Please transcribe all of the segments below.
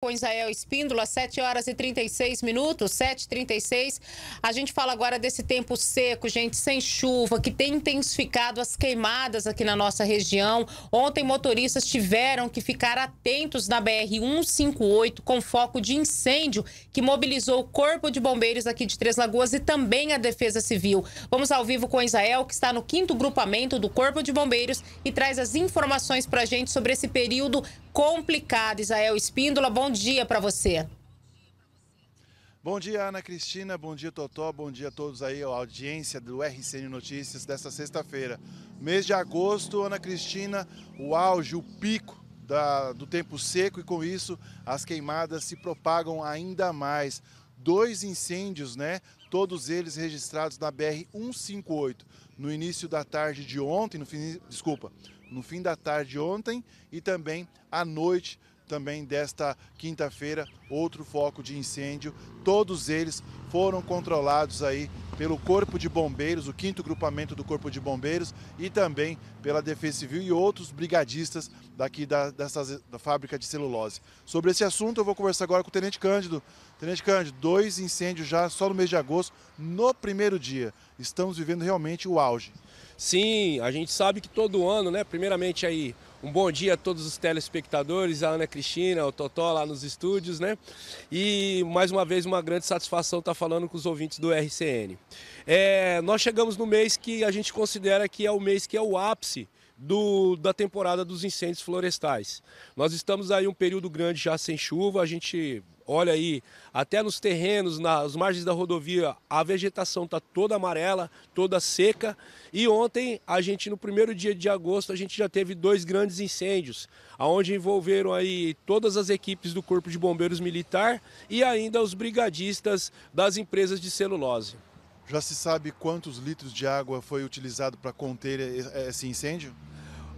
com Israel Espíndola, 7 horas e 36 minutos, 7h36. A gente fala agora desse tempo seco, gente, sem chuva, que tem intensificado as queimadas aqui na nossa região. Ontem, motoristas tiveram que ficar atentos na BR-158, com foco de incêndio, que mobilizou o Corpo de Bombeiros aqui de Três Lagoas e também a Defesa Civil. Vamos ao vivo com Israel, que está no quinto grupamento do Corpo de Bombeiros e traz as informações para gente sobre esse período complicado. Israel Espíndola, bom dia para você. Bom dia, Ana Cristina, bom dia, Totó, bom dia a todos aí, a audiência do RCN Notícias desta sexta-feira. Mês de agosto, Ana Cristina, o auge, o pico da, do tempo seco e com isso as queimadas se propagam ainda mais. Dois incêndios, né? Todos eles registrados na BR 158 no início da tarde de ontem, no fim, desculpa, no fim da tarde ontem e também à noite também desta quinta-feira, outro foco de incêndio. Todos eles foram controlados aí pelo Corpo de Bombeiros, o quinto grupamento do Corpo de Bombeiros e também pela Defesa Civil e outros brigadistas daqui da, da fábrica de celulose. Sobre esse assunto eu vou conversar agora com o Tenente Cândido. Tenente Cândido, dois incêndios já só no mês de agosto, no primeiro dia. Estamos vivendo realmente o auge. Sim, a gente sabe que todo ano, né? Primeiramente aí, um bom dia a todos os telespectadores, a Ana Cristina, o Totó lá nos estúdios, né? E mais uma vez uma grande satisfação estar tá falando com os ouvintes do RCN. É, nós chegamos no mês que a gente considera que é o mês que é o ápice do, da temporada dos incêndios florestais. Nós estamos aí um período grande já sem chuva, a gente Olha aí, até nos terrenos, nas margens da rodovia, a vegetação está toda amarela, toda seca. E ontem, a gente, no primeiro dia de agosto, a gente já teve dois grandes incêndios, aonde envolveram aí todas as equipes do Corpo de Bombeiros Militar e ainda os brigadistas das empresas de celulose. Já se sabe quantos litros de água foi utilizado para conter esse incêndio?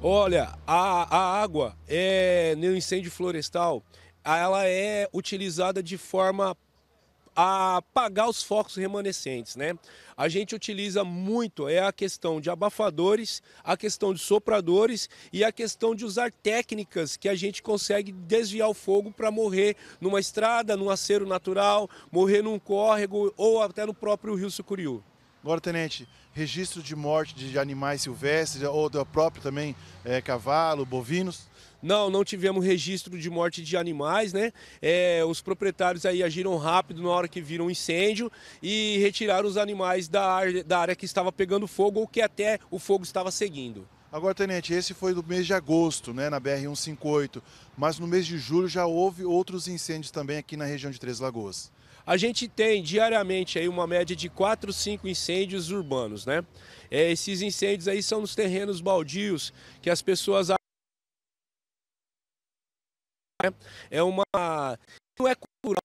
Olha, a, a água é, no incêndio florestal ela é utilizada de forma a apagar os focos remanescentes, né? A gente utiliza muito é a questão de abafadores, a questão de sopradores e a questão de usar técnicas que a gente consegue desviar o fogo para morrer numa estrada, num acero natural, morrer num córrego ou até no próprio rio Sucuriú. Agora, tenente, registro de morte de animais silvestres ou do próprio também é, cavalo, bovinos? Não, não tivemos registro de morte de animais, né? É, os proprietários aí agiram rápido na hora que viram um incêndio e retiraram os animais da área, da área que estava pegando fogo ou que até o fogo estava seguindo. Agora, Tenente, esse foi do mês de agosto, né, na BR-158, mas no mês de julho já houve outros incêndios também aqui na região de Três Lagoas. A gente tem diariamente aí uma média de 4, 5 incêndios urbanos, né? É, esses incêndios aí são nos terrenos baldios que as pessoas é uma. Não é cultural.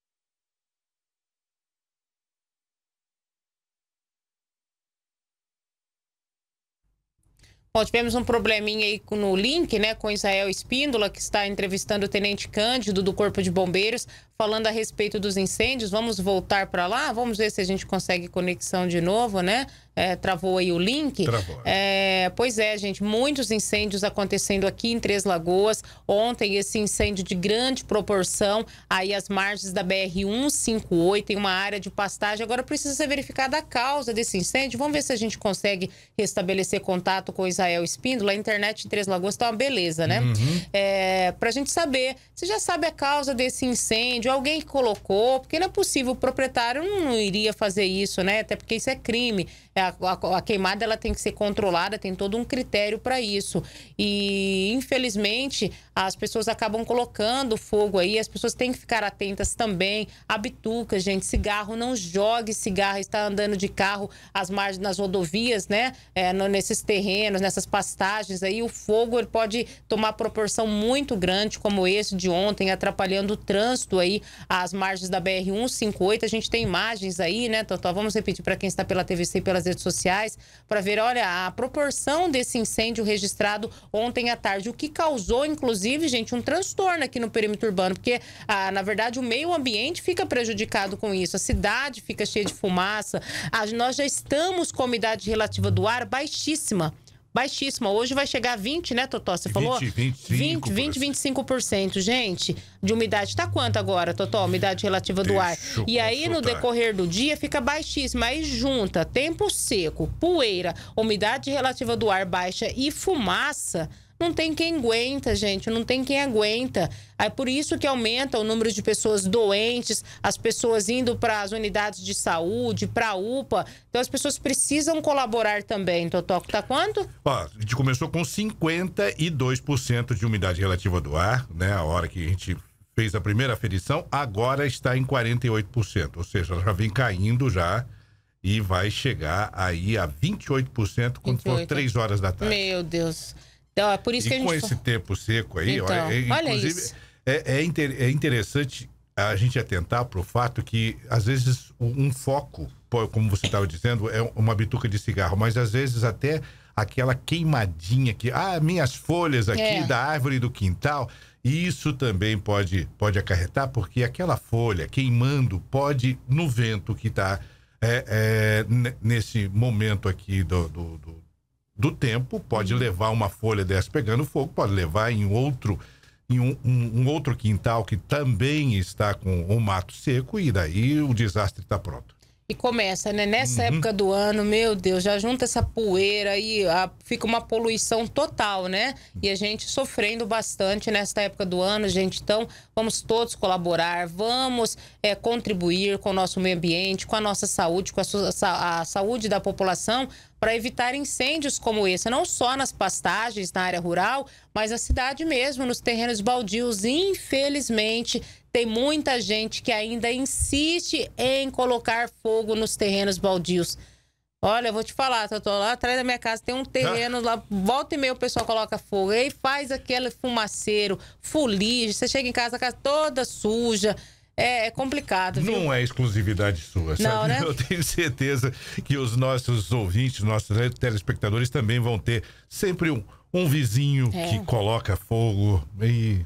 Bom, tivemos um probleminha aí no link, né, com Israel Espíndola, que está entrevistando o Tenente Cândido do Corpo de Bombeiros, falando a respeito dos incêndios. Vamos voltar para lá, vamos ver se a gente consegue conexão de novo, né? É, travou aí o link. Travou. É, pois é, gente, muitos incêndios acontecendo aqui em Três Lagoas. Ontem, esse incêndio de grande proporção, aí as margens da BR-158, em uma área de pastagem. Agora precisa ser verificada a causa desse incêndio. Vamos ver se a gente consegue restabelecer contato com Israel Espíndola. A internet em Três Lagoas está uma beleza, né? Uhum. É, para a gente saber, você já sabe a causa desse incêndio, de alguém que colocou, porque não é possível, o proprietário não, iria fazer isso, né? Até porque isso é crime. É, a, a, a queimada ela tem que ser controlada, tem todo um critério para isso. E, infelizmente, as pessoas acabam colocando fogo aí, as pessoas têm que ficar atentas também. A bituca, gente, cigarro, não jogue cigarro, está andando de carro às margens das rodovias, né? É, nesses terrenos, nessas pastagens aí, o fogo ele pode tomar proporção muito grande, como esse de ontem, atrapalhando o trânsito aí as às margens da BR-158. A gente tem imagens aí, né, Totó? Vamos repetir para quem está pela TVC e pelas redes sociais, para ver, olha, a proporção desse incêndio registrado ontem à tarde, o que causou, inclusive, gente, um transtorno aqui no perímetro urbano, porque, ah, na verdade, o meio ambiente fica prejudicado com isso, a cidade fica cheia de fumaça, ah, nós já estamos com a umidade relativa do ar baixíssima baixíssima. Hoje vai chegar a 20, né, Totó? Você falou? 20, 25. 20, 20 25%. Gente, de umidade tá quanto agora, Totó? Umidade relativa Deixa do ar. E aí, consultar. no decorrer do dia, fica baixíssima. Aí junta tempo seco, poeira, umidade relativa do ar baixa e fumaça não tem quem aguenta, gente, não tem quem aguenta. É por isso que aumenta o número de pessoas doentes, as pessoas indo para as unidades de saúde, para a UPA. Então as pessoas precisam colaborar também. Totó, tá quanto? Ó, a gente começou com 52% de umidade relativa do ar, né? A hora que a gente fez a primeira aferição, agora está em 48%, ou seja, já vem caindo já e vai chegar aí a 28% quando 28. for 3 horas da tarde. Meu Deus. Então, é por isso e que a gente. Com esse tempo seco aí, então, olha, é, isso. É, é, inter... é interessante a gente atentar para o fato que, às vezes, um foco, como você estava dizendo, é uma bituca de cigarro, mas às vezes até aquela queimadinha que, ah, minhas folhas aqui é. da árvore do quintal, isso também pode, pode acarretar, porque aquela folha queimando pode, no vento que está é, é, nesse momento aqui do, do, do do tempo, pode levar uma folha dessa pegando fogo, pode levar em outro em um, um, um outro quintal que também está com o um mato seco e daí o desastre está pronto. E começa, né? Nessa uhum. época do ano, meu Deus, já junta essa poeira e a, ah, fica uma poluição total, né? E a gente sofrendo bastante nessa época do ano, gente. Então, vamos todos colaborar, vamos é, contribuir com o nosso meio ambiente, com a nossa saúde, com a, a saúde da população, para evitar incêndios como esse, não só nas pastagens, na área rural, mas na cidade mesmo, nos terrenos baldios. Infelizmente, tem muita gente que ainda insiste em colocar fogo nos terrenos baldios. Olha, eu vou te falar, Tatu, lá atrás da minha casa tem um ah. terreno ah. lá, volta e meia o pessoal coloca fogo, aí faz aquele fumaceiro, fuligem, você chega em casa, a casa toda suja. É, é, complicado. Viu? Não é exclusividade sua, sabe? né? Eu tenho certeza que os nossos ouvintes, nossos telespectadores também vão ter sempre um, um vizinho é. que coloca fogo e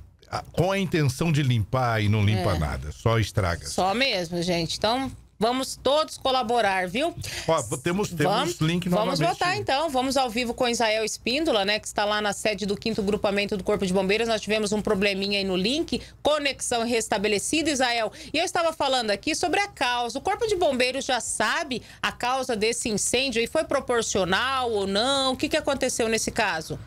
com a intenção de limpar e não limpa é. nada, só estraga. Só mesmo, gente. Então, Vamos todos colaborar, viu? Ó, temos, temos vamos, link novamente. Vamos votar então. Vamos ao vivo com Israel Espíndola, né? Que está lá na sede do 5 Grupamento do Corpo de Bombeiros. Nós tivemos um probleminha aí no link. Conexão restabelecida, Israel. E eu estava falando aqui sobre a causa. O Corpo de Bombeiros já sabe a causa desse incêndio e foi proporcional ou não? O que, que aconteceu nesse caso?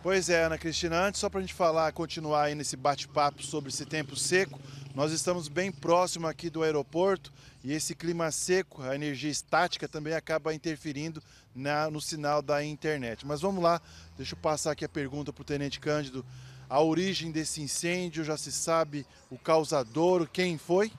Pois é, Ana Cristina, antes, só para a gente falar, continuar aí nesse bate-papo sobre esse tempo seco, nós estamos bem próximo aqui do aeroporto e esse clima seco, a energia estática também acaba interferindo na, no sinal da internet. Mas vamos lá, deixa eu passar aqui a pergunta para o Tenente Cândido. A origem desse incêndio, já se sabe o causador, quem foi?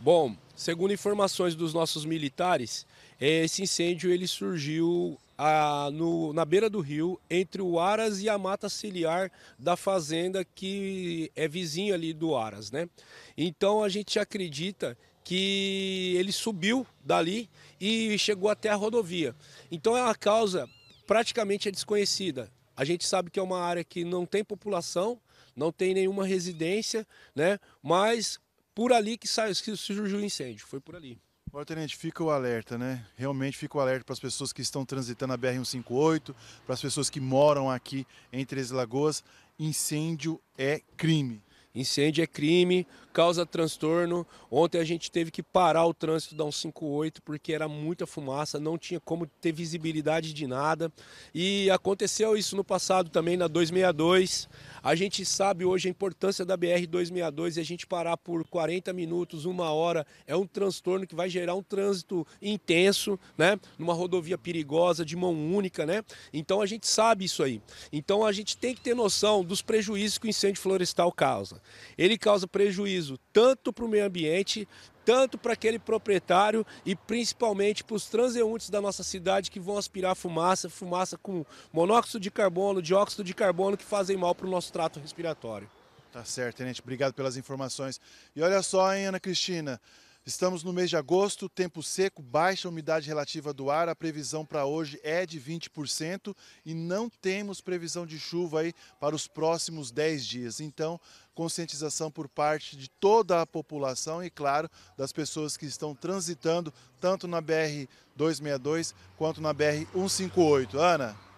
Bom, segundo informações dos nossos militares, é, esse incêndio ele surgiu a, no, na beira do rio, entre o Aras e a mata ciliar da fazenda que é vizinha ali do Aras, né? Então a gente acredita que ele subiu dali e chegou até a rodovia. Então é uma causa praticamente desconhecida. A gente sabe que é uma área que não tem população, não tem nenhuma residência, né? Mas por ali que, saiu, que surgiu o incêndio, foi por ali. Agora, Tenente, fica o alerta, né? Realmente fica o alerta para as pessoas que estão transitando a BR-158, para as pessoas que moram aqui em Três Lagoas. Incêndio é crime. Incêndio é crime, causa transtorno. Ontem a gente teve que parar o trânsito da 158 porque era muita fumaça, não tinha como ter visibilidade de nada. E aconteceu isso no passado também na 262. A gente sabe hoje a importância da BR 262 e a gente parar por 40 minutos, uma hora, é um transtorno que vai gerar um trânsito intenso, né? Numa rodovia perigosa, de mão única, né? Então a gente sabe isso aí. Então a gente tem que ter noção dos prejuízos que o incêndio florestal causa ele causa prejuízo tanto para o meio ambiente, tanto para aquele proprietário e principalmente para os transeuntes da nossa cidade que vão aspirar fumaça, fumaça com monóxido de carbono, dióxido de carbono que fazem mal para o nosso trato respiratório. Tá certo, Tenente. Obrigado pelas informações. E olha só, hein, Ana Cristina, Estamos no mês de agosto, tempo seco, baixa umidade relativa do ar. A previsão para hoje é de 20% e não temos previsão de chuva aí para os próximos 10 dias. Então, conscientização por parte de toda a população e, claro, das pessoas que estão transitando tanto na BR 262 quanto na BR 158. Ana.